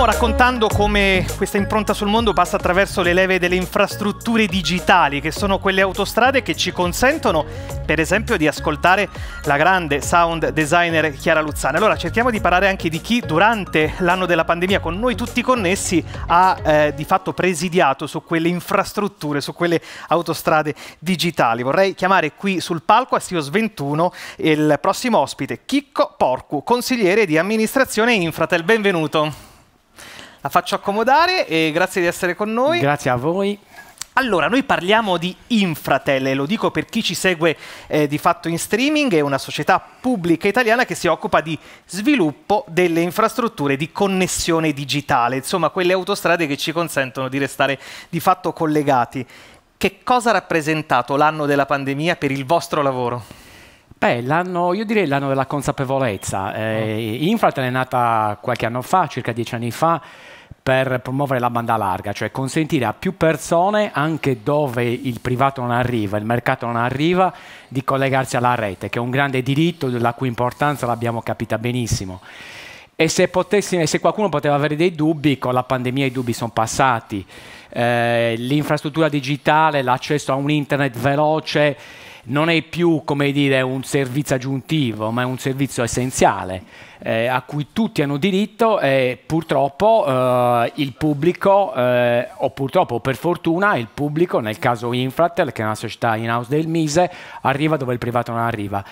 Stiamo raccontando come questa impronta sul mondo passa attraverso le leve delle infrastrutture digitali, che sono quelle autostrade che ci consentono, per esempio, di ascoltare la grande sound designer Chiara Luzzani. Allora cerchiamo di parlare anche di chi durante l'anno della pandemia, con noi tutti connessi, ha eh, di fatto presidiato su quelle infrastrutture, su quelle autostrade digitali. Vorrei chiamare qui sul palco a Sios 21 il prossimo ospite, Chicco Porcu, consigliere di amministrazione Infratel. Benvenuto. La faccio accomodare e grazie di essere con noi. Grazie a voi. Allora, noi parliamo di Infratel lo dico per chi ci segue eh, di fatto in streaming, è una società pubblica italiana che si occupa di sviluppo delle infrastrutture di connessione digitale, insomma quelle autostrade che ci consentono di restare di fatto collegati. Che cosa ha rappresentato l'anno della pandemia per il vostro lavoro? Beh, io direi l'anno della consapevolezza. Eh, oh. è nata qualche anno fa, circa dieci anni fa, per promuovere la banda larga, cioè consentire a più persone, anche dove il privato non arriva, il mercato non arriva, di collegarsi alla rete, che è un grande diritto la cui importanza l'abbiamo capita benissimo. E se, potessi, se qualcuno poteva avere dei dubbi, con la pandemia i dubbi sono passati. Eh, l'infrastruttura digitale, l'accesso a un internet veloce, non è più dire, un servizio aggiuntivo, ma è un servizio essenziale eh, a cui tutti hanno diritto e purtroppo eh, il pubblico, eh, o purtroppo per fortuna, il pubblico, nel caso Infratel, che è una società in-house del Mise, arriva dove il privato non arriva.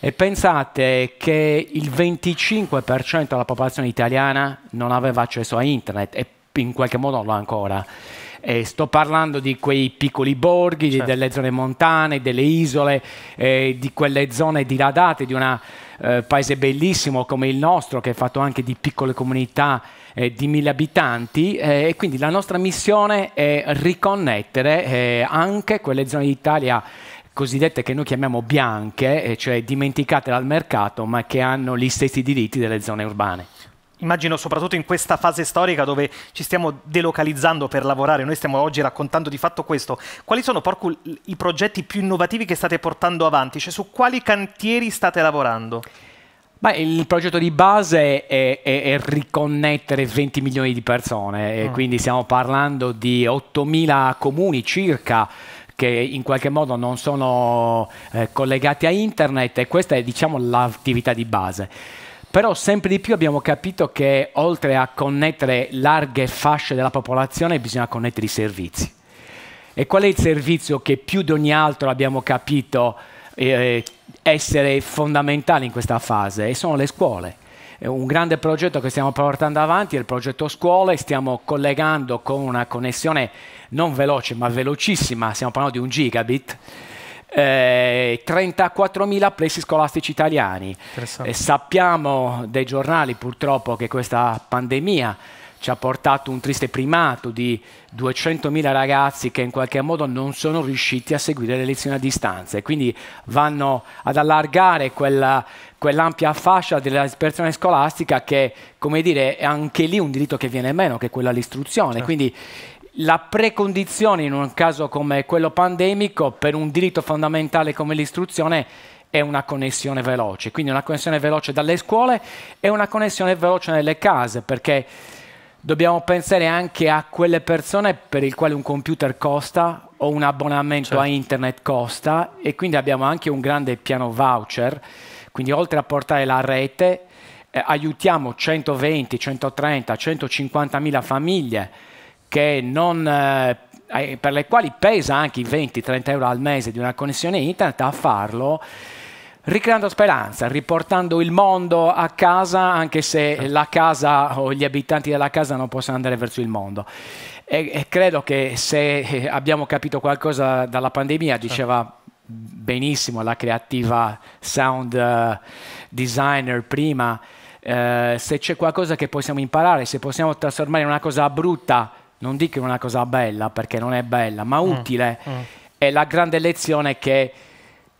E pensate che il 25% della popolazione italiana non aveva accesso a internet e in qualche modo non lo ha ancora. Eh, sto parlando di quei piccoli borghi, certo. delle zone montane, delle isole, eh, di quelle zone diradate di un eh, paese bellissimo come il nostro, che è fatto anche di piccole comunità eh, di mille abitanti. Eh, e quindi la nostra missione è riconnettere eh, anche quelle zone d'Italia cosiddette che noi chiamiamo bianche, cioè dimenticate dal mercato, ma che hanno gli stessi diritti delle zone urbane immagino soprattutto in questa fase storica dove ci stiamo delocalizzando per lavorare, noi stiamo oggi raccontando di fatto questo, quali sono Porcu i progetti più innovativi che state portando avanti, cioè su quali cantieri state lavorando? Beh, il progetto di base è, è, è, riconnettere 20 milioni di persone, mm. quindi stiamo parlando di 8 mila comuni circa che in qualche modo non sono eh, collegati a internet e questa è diciamo l'attività di base però sempre di più abbiamo capito che oltre a connettere larghe fasce della popolazione bisogna connettere i servizi. E qual è il servizio che più di ogni altro abbiamo capito eh, essere fondamentale in questa fase? E sono le scuole. Un grande progetto che stiamo portando avanti è il progetto scuole, stiamo collegando con una connessione non veloce ma velocissima, stiamo parlando di un gigabit, eh, 34.000 plessi scolastici italiani. Eh, sappiamo dai giornali purtroppo che questa pandemia ci ha portato un triste primato di 200.000 ragazzi che in qualche modo non sono riusciti a seguire le lezioni a distanza e quindi vanno ad allargare quella, quell'ampia fascia della dispersione scolastica che, come dire, è anche lì un diritto che viene meno, che è quello all'istruzione. Certo. Quindi la precondizione in un caso come quello pandemico per un diritto fondamentale come l'istruzione è una connessione veloce, quindi una connessione veloce dalle scuole e una connessione veloce nelle case, perché dobbiamo pensare anche a quelle persone per le quali un computer costa o un abbonamento certo. a internet costa e quindi abbiamo anche un grande piano voucher, quindi oltre a portare la rete eh, aiutiamo 120, 130, 150 mila famiglie non, eh, per le quali pesa anche i 20-30 euro al mese di una connessione internet, a farlo ricreando speranza, riportando il mondo a casa, anche se la casa o gli abitanti della casa non possono andare verso il mondo. E, e credo che se eh, abbiamo capito qualcosa dalla pandemia, certo. diceva benissimo la creativa sound eh, designer prima, eh, se c'è qualcosa che possiamo imparare, se possiamo trasformare una cosa brutta non dico una cosa bella perché non è bella, ma mm, utile, mm. Mm. è la grande lezione che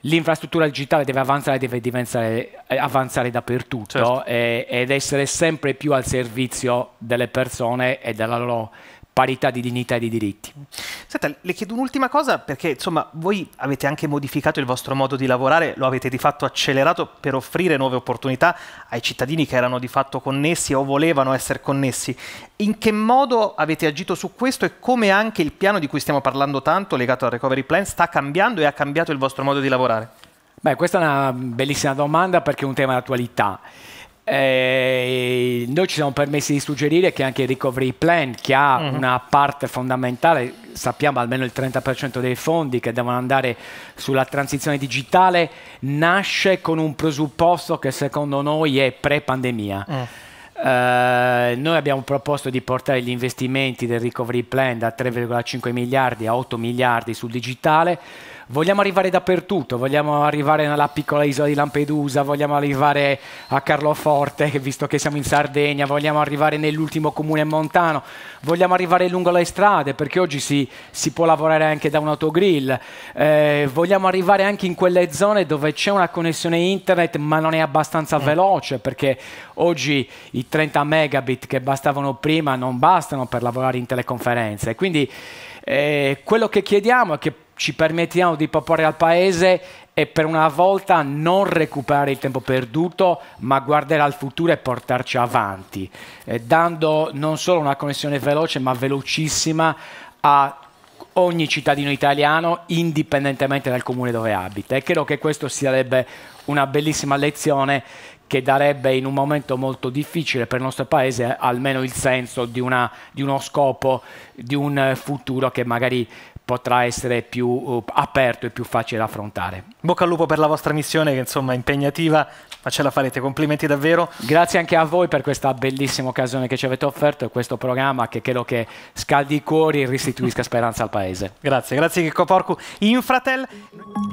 l'infrastruttura digitale deve avanzare, deve eh, avanzare dappertutto certo. e, ed essere sempre più al servizio delle persone e della loro parità di dignità e di diritti. Senta, le chiedo un'ultima cosa perché insomma voi avete anche modificato il vostro modo di lavorare, lo avete di fatto accelerato per offrire nuove opportunità ai cittadini che erano di fatto connessi o volevano essere connessi. In che modo avete agito su questo e come anche il piano di cui stiamo parlando tanto, legato al recovery plan, sta cambiando e ha cambiato il vostro modo di lavorare? Beh, questa è una bellissima domanda perché è un tema d'attualità. Eh, noi ci siamo permessi di suggerire che anche il recovery plan, che ha mm -hmm. una parte fondamentale, sappiamo almeno il 30% dei fondi che devono andare sulla transizione digitale, nasce con un presupposto che secondo noi è pre-pandemia. Mm. Eh, noi abbiamo proposto di portare gli investimenti del recovery plan da 3,5 miliardi a 8 miliardi sul digitale vogliamo arrivare dappertutto, vogliamo arrivare nella piccola isola di Lampedusa, vogliamo arrivare a Carloforte, visto che siamo in Sardegna, vogliamo arrivare nell'ultimo comune montano, vogliamo arrivare lungo le strade, perché oggi si, si può lavorare anche da un autogrill, eh, vogliamo arrivare anche in quelle zone dove c'è una connessione internet ma non è abbastanza mm. veloce, perché oggi i 30 megabit che bastavano prima non bastano per lavorare in teleconferenze. Quindi eh, quello che chiediamo è che ci permettiamo di proporre al Paese e per una volta non recuperare il tempo perduto, ma guardare al futuro e portarci avanti, eh, dando non solo una connessione veloce, ma velocissima a ogni cittadino italiano, indipendentemente dal comune dove abita. E credo che questo sarebbe una bellissima lezione che darebbe in un momento molto difficile per il nostro Paese eh, almeno il senso di, una, di uno scopo, di un eh, futuro che magari potrà essere più eh, aperto e più facile da affrontare. Bocca al lupo per la vostra missione che insomma è impegnativa, ma ce la farete, complimenti davvero. Grazie anche a voi per questa bellissima occasione che ci avete offerto e questo programma che credo che scaldi i cuori e restituisca speranza al paese. Grazie, grazie Chicco Porcu. Infratel...